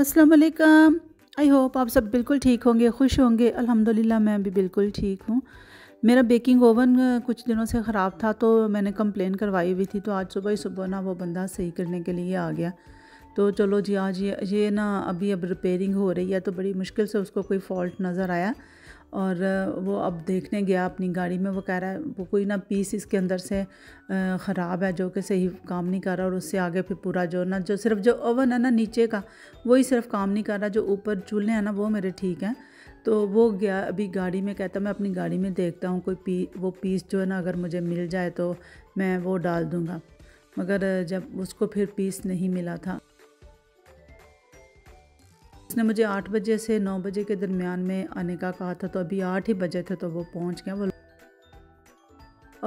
अस्सलाम वालेकुम I hope आप सब बिल्कुल ठीक होंगे खुश होंगे अल्हम्दुलिल्लाह मैं भी बिल्कुल ठीक हूँ मेरा बेकिंग ओवन कुछ दिनों से ख़राब था तो मैंने कंप्लेन करवाई हुई थी तो आज सुबह ही सुबह ना वो बंदा सही करने के लिए आ गया तो चलो जी आज ये ये ना अभी अब रिपेयरिंग हो रही है तो बड़ी मुश्किल से उसको कोई फॉल्ट नज़र आया और वो अब देखने गया अपनी गाड़ी में वो कह रहा है वो कोई ना पीस इसके अंदर से ख़राब है जो कि सही काम नहीं कर रहा और उससे आगे फिर पूरा जो ना जो सिर्फ जो ओवन है ना नीचे का वही सिर्फ काम नहीं कर रहा जो ऊपर चूल्हे हैं ना वो मेरे ठीक हैं तो वो गया अभी गाड़ी में कहता मैं अपनी गाड़ी में देखता हूँ कोई पी वो पीस जो है ना अगर मुझे मिल जाए तो मैं वो डाल दूँगा मगर जब उसको फिर पीस नहीं मिला था उसने मुझे आठ बजे से नौ बजे के दरमियान में आने का कहा था तो अभी आठ ही बजे थे तो वो पहुंच गया वो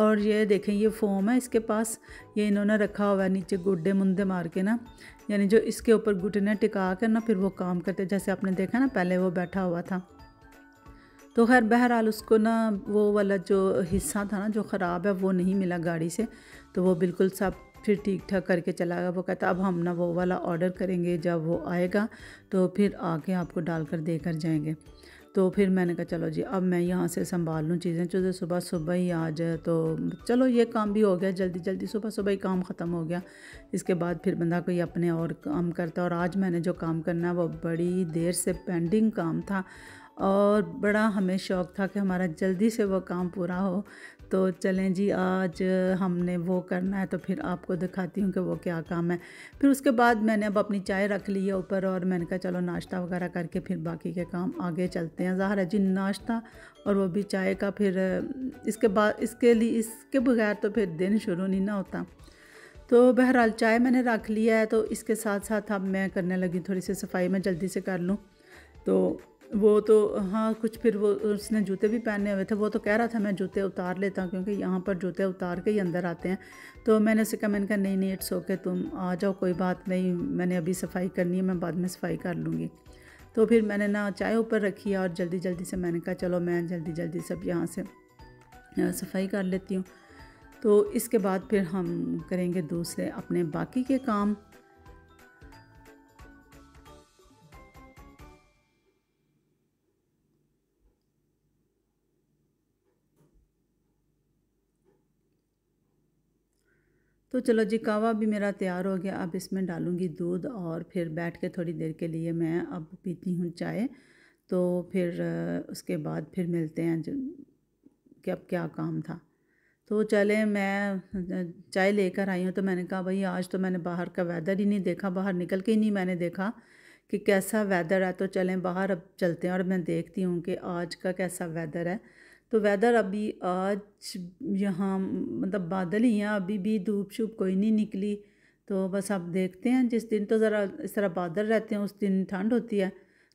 और ये देखें ये फॉर्म है इसके पास ये इन्होंने रखा हुआ है नीचे गुड्डे मुंदे मार के ना यानी जो इसके ऊपर घुटने टिका कर ना फिर वो काम करते जैसे आपने देखा ना पहले वो बैठा हुआ था तो खैर बहरहाल उसको ना वो वाला जो हिस्सा था ना जो ख़राब है वो नहीं मिला गाड़ी से तो वो बिल्कुल सब फिर ठीक ठाक करके चला गया वो कहता अब हम ना वो वाला ऑर्डर करेंगे जब वो आएगा तो फिर आके आपको डाल कर दे कर जाएंगे तो फिर मैंने कहा चलो जी अब मैं यहाँ से संभाल लूँ चीज़ें चूँकि सुबह सुबह ही आ जाए तो चलो ये काम भी हो गया जल्दी जल्दी सुबह सुबह ही काम ख़त्म हो गया इसके बाद फिर बंदा कोई अपने और काम करता और आज मैंने जो काम करना है वो बड़ी देर से पेंडिंग काम था और बड़ा हमें शौक़ था कि हमारा जल्दी से वो काम पूरा हो तो चलें जी आज हमने वो करना है तो फिर आपको दिखाती हूँ कि वो क्या काम है फिर उसके बाद मैंने अब अपनी चाय रख ली है ऊपर और मैंने कहा चलो नाश्ता वगैरह करके फिर बाकी के काम आगे चलते हैं ज़ाहरा जी नाश्ता और वो भी चाय का फिर इसके बाद इसके लिए इसके बगैर तो फिर दिन शुरू नहीं ना होता तो बहरहाल चाय मैंने रख लिया है तो इसके साथ साथ अब मैं करने लगी थोड़ी सी सफाई मैं जल्दी से कर लूँ तो वो तो हाँ कुछ फिर वो उसने जूते भी पहने हुए थे वो तो कह रहा था मैं जूते उतार लेता हूँ क्योंकि यहाँ पर जूते उतार के ही अंदर आते हैं तो मैंने उसे कहा मैंने कहा नहीं नहीं इट्स ओके तुम आ जाओ कोई बात नहीं मैंने अभी सफाई करनी है मैं बाद में सफाई कर लूँगी तो फिर मैंने ना चाय ऊपर रखी और जल्दी जल्दी से मैंने कहा चलो मैं जल्दी जल्दी सब यहाँ से सफाई कर लेती हूँ तो इसके बाद फिर हम करेंगे दूसरे अपने बाकी के काम तो चलो जी कावा भी मेरा तैयार हो गया अब इसमें डालूँगी दूध और फिर बैठ के थोड़ी देर के लिए मैं अब पीती हूँ चाय तो फिर उसके बाद फिर मिलते हैं कि अब क्या काम था तो चले मैं चाय लेकर आई हूँ तो मैंने कहा भाई आज तो मैंने बाहर का वेदर ही नहीं देखा बाहर निकल के ही नहीं मैंने देखा कि कैसा वेदर है तो चलें बाहर अब चलते हैं और मैं देखती हूँ कि आज का कैसा वेदर है तो वेदर अभी आज यहाँ मतलब बादल ही हैं अभी भी धूप शूप कोई नहीं निकली तो बस आप देखते हैं जिस दिन तो ज़रा इस तरह बादल रहते हैं उस दिन ठंड होती है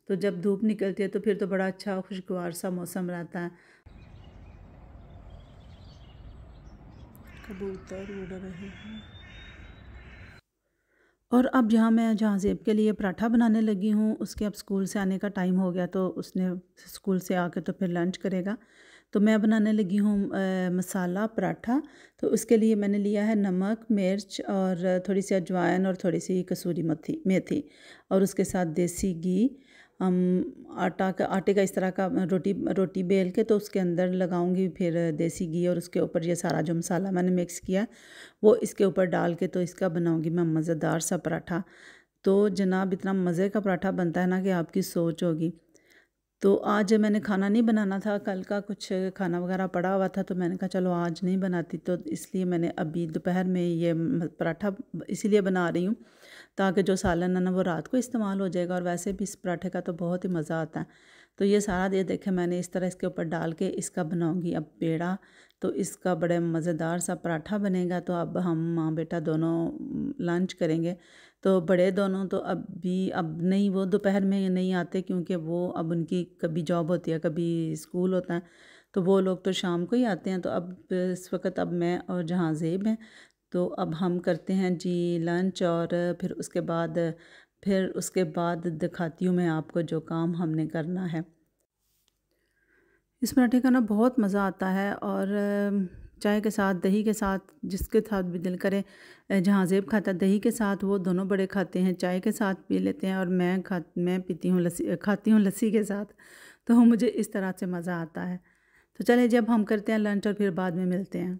तो जब धूप निकलती है तो फिर तो बड़ा अच्छा खुशगवार सा मौसम रहता है कबूतर उड़ रहे हैं और अब यहाँ मैं जहाँ जेब के लिए पराठा बनाने लगी हूँ उसके अब स्कूल से आने का टाइम हो गया तो उसने स्कूल से आके तो फिर लंच करेगा तो मैं बनाने लगी हूँ मसाला पराठा तो उसके लिए मैंने लिया है नमक मिर्च और थोड़ी सी अजवाइन और थोड़ी सी कसूरी मथी मेथी और उसके साथ देसी घी हम आटा का आटे का इस तरह का रोटी रोटी बेल के तो उसके अंदर लगाऊंगी फिर देसी घी और उसके ऊपर ये सारा जो मसाला मैंने मिक्स किया वो इसके ऊपर डाल के तो इसका बनाऊंगी मैं मज़ेदार सा पराठा तो जनाब इतना मज़े का पराठा बनता है ना कि आपकी सोच होगी तो आज मैंने खाना नहीं बनाना था कल का कुछ खाना वगैरह पड़ा हुआ था तो मैंने कहा चलो आज नहीं बनाती तो इसलिए मैंने अभी दोपहर में ये पराठा इसीलिए बना रही हूँ ताकि जो सालन है ना वो रात को इस्तेमाल हो जाएगा और वैसे भी इस पराठे का तो बहुत ही मज़ा आता है तो ये सारा ये देखे मैंने इस तरह इसके ऊपर डाल के इसका बनाऊंगी अब पेड़ा तो इसका बड़े मज़ेदार सा पराठा बनेगा तो अब हम माँ बेटा दोनों लंच करेंगे तो बड़े दोनों तो अब भी अब नहीं वो दोपहर में नहीं आते क्योंकि वो अब उनकी कभी जॉब होती है कभी स्कूल होता है तो वो लोग तो शाम को ही आते हैं तो अब इस वक्त अब मैं और जहाँ जेब हैं तो अब हम करते हैं जी लंच और फिर उसके बाद फिर उसके बाद दिखाती हूँ मैं आपको जो काम हमने करना है इस पराठे का ना बहुत मज़ा आता है और चाय के साथ दही के साथ जिसके साथ भी दिल करे जहाँ जेब खाता दही के साथ वो दोनों बड़े खाते हैं चाय के साथ पी लेते हैं और मैं खा मैं पीती हूँ लस्सी खाती हूँ लस्सी के साथ तो मुझे इस तरह से मज़ा आता है तो चले जब हम करते हैं लंच और फिर बाद में मिलते हैं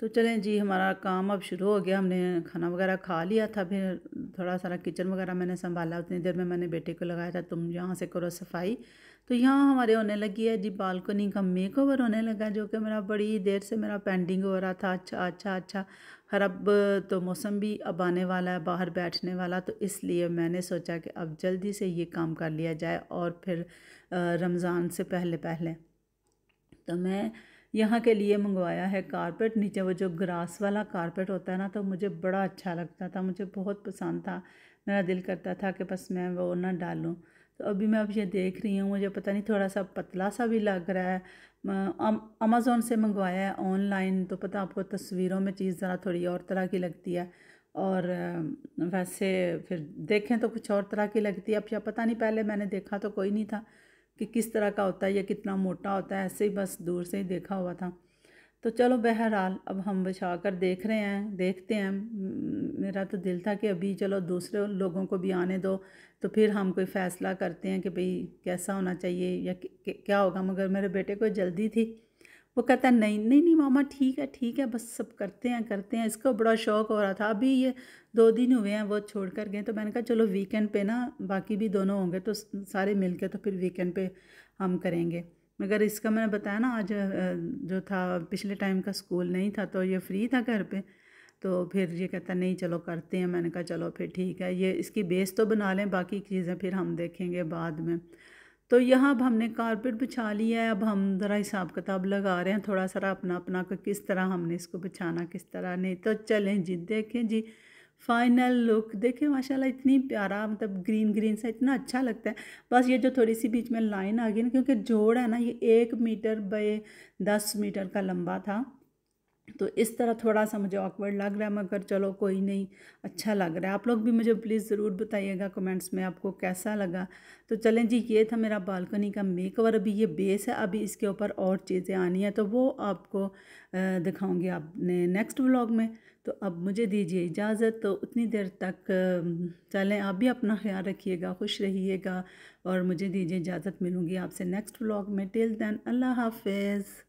तो चलें जी हमारा काम अब शुरू हो गया हमने खाना वगैरह खा लिया था फिर थोड़ा सारा किचन वगैरह मैंने संभाला उतनी देर में मैंने बेटे को लगाया था तुम यहाँ से करो सफाई तो यहाँ हमारे होने लगी है जी बालकनी का मेक ओवर होने लगा जो कि मेरा बड़ी देर से मेरा पेंडिंग हो रहा था अच्छा अच्छा अच्छा हर अब तो मौसम भी अब आने वाला है बाहर बैठने वाला तो इसलिए मैंने सोचा कि अब जल्दी से ये काम कर लिया जाए और फिर रमज़ान से पहले पहले तो मैं यहाँ के लिए मंगवाया है कारपेट नीचे वो जो ग्रास वाला कारपेट होता है ना तो मुझे बड़ा अच्छा लगता था मुझे बहुत पसंद था मेरा दिल करता था कि बस मैं वो ना डालूँ तो अभी मैं अब ये देख रही हूँ मुझे पता नहीं थोड़ा सा पतला सा भी लग रहा है अमेज़ोन से मंगवाया है ऑनलाइन तो पता आपको तस्वीरों में चीज़ ज़रा थोड़ी और तरह की लगती है और वैसे फिर देखें तो कुछ और तरह की लगती है अब या पता नहीं पहले मैंने देखा तो कोई नहीं था कि किस तरह का होता है या कितना मोटा होता है ऐसे ही बस दूर से ही देखा हुआ था तो चलो बहरहाल अब हम बिछा कर देख रहे हैं देखते हैं मेरा तो दिल था कि अभी चलो दूसरे लोगों को भी आने दो तो फिर हम कोई फ़ैसला करते हैं कि भाई कैसा होना चाहिए या क्या होगा मगर मेरे बेटे को जल्दी थी वो कहता है नहीं नहीं नहीं मामा ठीक है ठीक है बस सब करते हैं करते हैं इसको बड़ा शौक हो रहा था अभी ये दो दिन हुए हैं वो छोड़ कर गए तो मैंने कहा चलो वीकेंड पे ना बाकी भी दोनों होंगे तो सारे मिल के तो फिर वीकेंड पे हम करेंगे मगर इसका मैंने बताया ना आज जो था पिछले टाइम का स्कूल नहीं था तो ये फ्री था घर पर तो फिर ये कहता नहीं चलो करते हैं मैंने कहा चलो फिर ठीक है ये इसकी बेस तो बना लें बाकी चीज़ें फिर हम देखेंगे बाद में तो यहाँ अब हमने कारपेट बिछा लिया है अब हम ज़रा हिसाब किताब लगा रहे हैं थोड़ा सारा अपना अपना का किस तरह हमने इसको बिछाना किस तरह नहीं तो चलें जी देखें जी फाइनल लुक देखें माशाल्लाह इतनी प्यारा मतलब ग्रीन ग्रीन सा इतना अच्छा लगता है बस ये जो थोड़ी सी बीच में लाइन आ गई ना क्योंकि जोड़ है ना ये एक मीटर बाय दस मीटर का लंबा था तो इस तरह थोड़ा सा मुझे ऑकवर्ड लग रहा है मगर चलो कोई नहीं अच्छा लग रहा है आप लोग भी मुझे प्लीज़ ज़रूर बताइएगा कमेंट्स में आपको कैसा लगा तो चलें जी ये था मेरा बालकनी का मेकओवर अभी ये बेस है अभी इसके ऊपर और चीज़ें आनी है तो वो आपको दिखाऊंगी आपने नेक्स्ट व्लॉग में तो अब मुझे दीजिए इजाज़त तो उतनी देर तक चलें आप भी अपना ख्याल रखिएगा खुश रहिएगा और मुझे दीजिए इजाज़त मिलूँगी आपसे नेक्स्ट व्लॉग में टिल दैन अल्लाह हाफिज़